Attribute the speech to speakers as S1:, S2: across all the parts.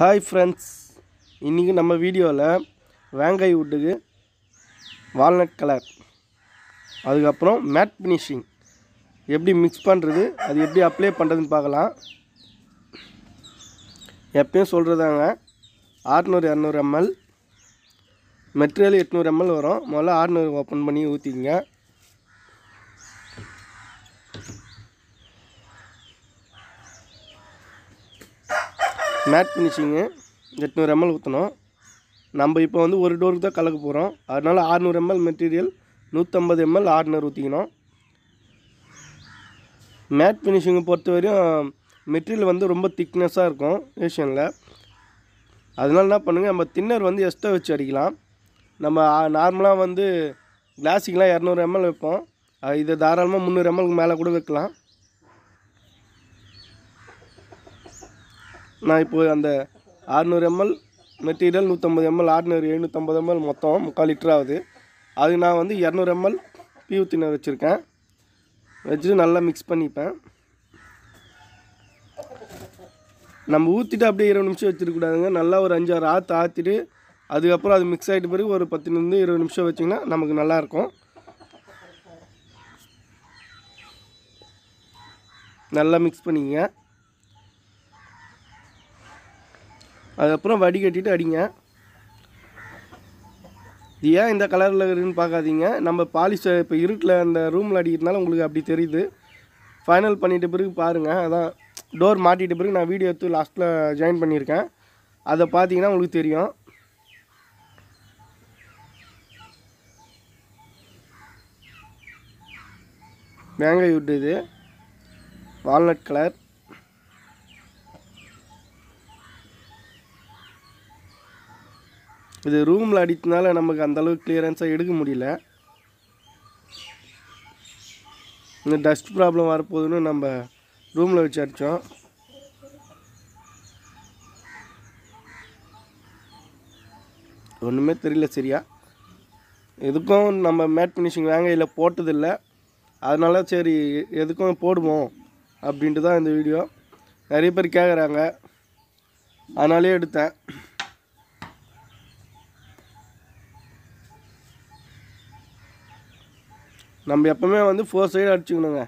S1: hi friends இன்றைக்கி நம்ம வீடியோவில் வேங்காய் வுட்டுக்கு வால்நட் கலர் அதுக்கப்புறம் மேட் ஃபினிஷிங் எப்படி மிக்ஸ் பண்ணுறது அது எப்படி அப்ளை பண்ணுறதுன்னு பார்க்கலாம் எப்பயும் சொல்கிறதாங்க ஆறுநூறு இரநூறு எம்எல் மெட்டீரியல் எட்நூறு எம்எல் வரும் முதல்ல ஆறுநூறு ஓப்பன் பண்ணி ஊற்றிக்கங்க மேட் ஃபினிஷிங்கு எட்நூறு எம்எல் ஊற்றணும் நம்ம இப்போ வந்து ஒரு டோருக்கு தான் கலக்க போகிறோம் அதனால் ஆறுநூறு எம்எல் மெட்டீரியல் நூற்றம்பது எம்எல் ஆறுநூறு ஊற்றிக்கணும் மேட் ஃபினிஷிங்கை பொறுத்த வரையும் மெட்டீரியல் வந்து ரொம்ப திக்னஸாக இருக்கும் ஏஷியனில் அதனால் என்ன பண்ணுங்கள் நம்ம தின்னர் வந்து எக்ஸ்ட்ரா வச்சு அடிக்கலாம் நம்ம நார்மலாக வந்து கிளாஸிக்கெலாம் இரநூறு எம்எல் வைப்போம் இது தாராளமாக முந்நூறு எம்எல்க்கு மேலே கூட வைக்கலாம் நான் இப்போ அந்த ஆறுநூறு எம்எல் மெட்டீரியல் நூற்றம்பது எம்எல் ஆறுநூறு எழுநூற்றம்பது எம்எல் மொத்தம் முக்கால் லிட்டர் ஆகுது அது நான் வந்து இரநூறு எம்எல் பி ஊத்தினர் வச்சுருக்கேன் வச்சுட்டு நல்லா மிக்ஸ் பண்ணிப்பேன் நம்ம ஊற்றிட்டு அப்படியே இருபது நிமிஷம் வச்சுருக்கூடாதுங்க நல்லா ஒரு அஞ்சாறு ஆற்று ஆற்றிட்டு அதுக்கப்புறம் அது மிக்ஸ் ஆகிட்ட பிறகு ஒரு பத்துலேருந்து இருபது நிமிஷம் வச்சிங்கன்னா நமக்கு நல்லாயிருக்கும் நல்லா மிக்ஸ் பண்ணிக்கங்க அதுக்கப்புறம் வடிகட்டிட்டு அடிங்க இது ஏன் இந்த கலரில் இருக்குதுன்னு பார்க்காதீங்க நம்ம பாலிஸ்டர் இப்போ இருட்டில் அந்த ரூமில் அடிக்கிறதுனால உங்களுக்கு அப்படி தெரியுது ஃபைனல் பண்ணிட்ட பிறகு பாருங்கள் அதான் டோர் மாட்டிட்ட பிறகு நான் வீடியோ எடுத்து லாஸ்ட்டில் ஜாயின் பண்ணியிருக்கேன் அதை பார்த்தீங்கன்னா உங்களுக்கு தெரியும் வேங்காய் விட்டு இது வால்நட் கலர் இது ரூமில் அடித்தனால நமக்கு அந்தளவுக்கு கிளியரன்ஸாக எடுக்க முடியல இந்த டஸ்ட் ப்ராப்ளம் வரப்போகுதுன்னு நம்ம ரூமில் வச்சு அடித்தோம் ஒன்றுமே தெரியல சரியா எதுக்கும் நம்ம மேட் ஃபினிஷிங் வாங்க இல்லை போட்டதில்லை அதனால சரி எதுக்கும் போடுவோம் அப்படின்ட்டு தான் இந்த வீடியோ நிறைய பேர் கேட்குறாங்க அதனாலே எடுத்தேன் நம்ம எப்போவுமே வந்து ஃபோர் சைடு அடிச்சுக்கணுங்க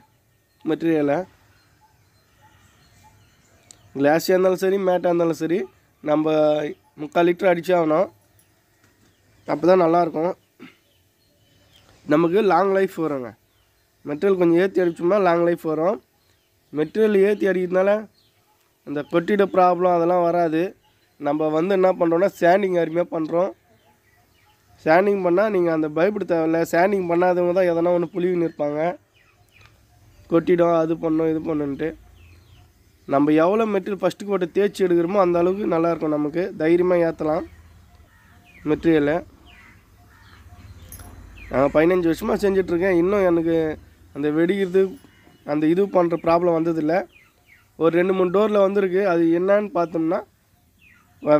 S1: மெட்டீரியலை கிளாஸியாக இருந்தாலும் சரி மேட்டாக இருந்தாலும் சரி நம்ம முக்கால் லிட்டர் அடித்தாகணும் அப்போ தான் நல்லாயிருக்கும் நமக்கு லாங் லைஃப் வருங்க மெட்டீரியல் கொஞ்சம் ஏற்றி அடித்தோம்னா லாங் லைஃப் வரும் மெட்டீரியல் ஏற்றி அடிக்கிறதுனால அந்த கொட்டிட ப்ராப்ளம் அதெல்லாம் வராது நம்ம வந்து என்ன பண்ணுறோன்னா சேண்டிங் அருமையாக பண்ணுறோம் சேண்டிங் பண்ணால் நீங்கள் அந்த பயப்பட தேவையில்ல சேண்டிங் பண்ணாதவங்க தான் எதனா ஒன்று புளிவு இருப்பாங்க கொட்டிடும் அது பண்ணும் இது பண்ணுன்ட்டு நம்ம எவ்வளோ மெட்டீரியல் ஃபஸ்ட்டு போட்டு தேய்ச்சி எடுக்கிறோமோ அந்த அளவுக்கு நல்லாயிருக்கும் நமக்கு தைரியமாக ஏற்றலாம் மெட்டீரியலை நான் பதினஞ்சு வருஷமாக செஞ்சிட்ருக்கேன் இன்னும் எனக்கு அந்த வெடிக்கிறது அந்த இது பண்ணுற ப்ராப்ளம் வந்ததில்லை ஒரு ரெண்டு மூணு டோரில் வந்திருக்கு அது என்னான்னு பார்த்தோம்னா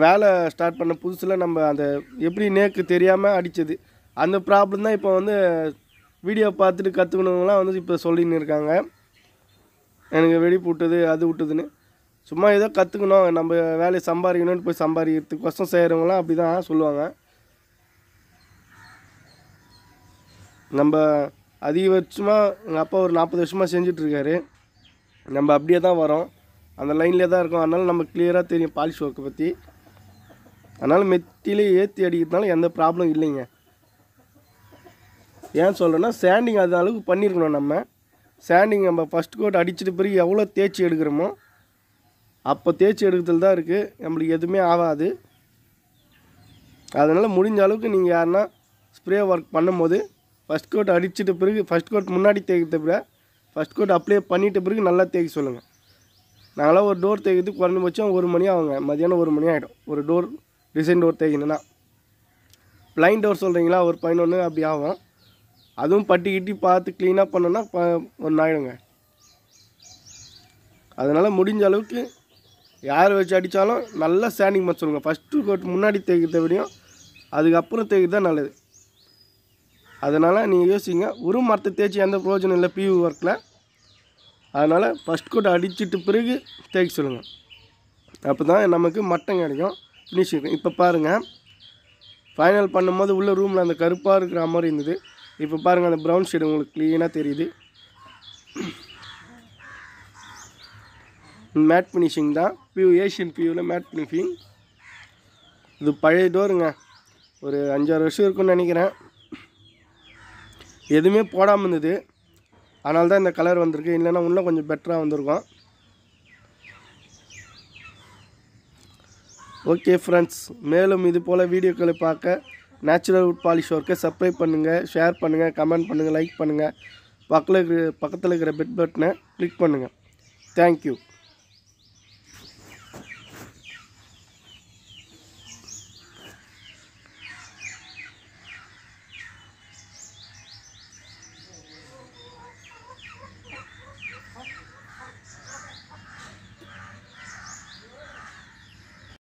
S1: வேலை ஸ்டார்ட் பண்ண புதுசில் நம்ம அந்த எப்படி நேக்கு தெரியாமல் அடித்தது அந்த ப்ராப்ளம் தான் இப்போ வந்து வீடியோ பார்த்துட்டு கற்றுக்கணுங்களாம் வந்து இப்போ சொல்லின்னு இருக்காங்க எனக்கு வெடி விட்டது அது விட்டதுன்னு சும்மா ஏதோ கற்றுக்கணும் நம்ம வேலையை சம்பாதிக்கணும்னு போய் சம்பாதிக்கிறதுக்கு கொஸ்டம் செய்கிறவங்களாம் அப்படி தான் சொல்லுவாங்க நம்ம அதிகபட்சமாக எங்கள் அப்பா ஒரு நாற்பது வருஷமாக செஞ்சிட்ருக்காரு நம்ம அப்படியே தான் வரோம் அந்த லைன்லேயே தான் இருக்கோம் அதனால் நம்ம கிளியராக தெரியும் பாலிஷ் ஒர்க்கை பற்றி அதனால் மெத்திலே ஏற்றி அடிக்கிறதுனால எந்த ப்ராப்ளம் இல்லைங்க ஏன் சொல்கிறேன்னா சேண்டிங் அது அளவுக்கு பண்ணியிருக்கணும் நம்ம சேண்டிங் நம்ம ஃபஸ்ட் கோட் அடிச்சிட்டு பிறகு எவ்வளோ தேய்ச்சி எடுக்கிறோமோ அப்போ தேய்ச்சி எடுக்கிறதுல தான் இருக்குது நம்மளுக்கு எதுவுமே ஆகாது அதனால் முடிஞ்ச அளவுக்கு நீங்கள் யாருன்னா ஸ்ப்ரே ஒர்க் பண்ணும்போது ஃபஸ்ட் கோட் அடிச்சிட்ட பிறகு ஃபஸ்ட் கோட் முன்னாடி தேய்க்கிறத விட ஃபஸ்ட் கோட் அப்ளை பண்ணிட்ட பிறகு நல்லா தேய்க்க சொல்லுங்கள் நாங்களாம் ஒரு டோர் தேய்க்கிறதுக்கு குறைஞ்சபட்சம் ஒரு மணி ஆகுங்க மதியானம் ஒரு மணி ஆகிடும் ஒரு டோர் டிசைன் டோர் தேய்க்கணும்னா பிளைன் டோர் சொல்கிறீங்களா ஒரு பதினொன்று அப்படி ஆகும் அதுவும் பட்டி கிட்டி பார்த்து க்ளீனாக பண்ணோன்னா ஒன்று ஆகிடுங்க அதனால் முடிஞ்ச அளவுக்கு யார் வச்சு அடித்தாலும் நல்லா ஸ்டாண்டிங் பண்ண சொல்லுங்கள் ஃபஸ்ட்டு கோட்டு முன்னாடி தேய்க்கிறத விடையும் அதுக்கப்புறம் தேய்க்கிறது தான் நல்லது அதனால் நீங்கள் யோசிங்க ஒரு மரத்தை தேய்ச்சி எந்த பிரயோஜனம் இல்லை பியூ ஒர்க்கில் அதனால் ஃபஸ்ட் கோட்டை அடிச்சிட்டு பிறகு தேய்க்க சொல்லுங்கள் அப்போ தான் நமக்கு மட்டம் கிடைக்கும் ஃபினிஷிங் இப்போ பாருங்கள் ஃபைனல் பண்ணும்போது உள்ளே ரூமில் அந்த கருப்பாக இருக்கிற மாதிரி இருந்தது இப்போ பாருங்கள் அந்த ப்ரௌன் ஷேடு உங்களுக்கு க்ளீனாக தெரியுது மேட் ஃபினிஷிங் தான் பியூ ஏஷியன் பியூவில் மேட் ஃபினிஷிங் இது பழைய டோருங்க ஒரு அஞ்சாறு வருஷம் இருக்குன்னு நினைக்கிறேன் எதுவுமே போடாமல் இருந்தது அதனால்தான் தான் இந்த கலர் வந்திருக்கு இல்லைன்னா இன்னும் கொஞ்சம் பெட்டராக வந்திருக்கும் ஓகே ஃப்ரெண்ட்ஸ் மேலும் இது போல் வீடியோக்களை பார்க்க நேச்சுரல் வுட் பாலிஷ் ஒர்க்கை சப்ஸ்கிரைப் பண்ணுங்கள் ஷேர் பண்ணுங்கள் கமெண்ட் பண்ணுங்கள் லைக் பண்ணுங்கள் பக்கத்தில் இருக்கிற பக்கத்தில் இருக்கிற பெட் பட்டனை கிளிக் பண்ணுங்கள் தேங்க்யூ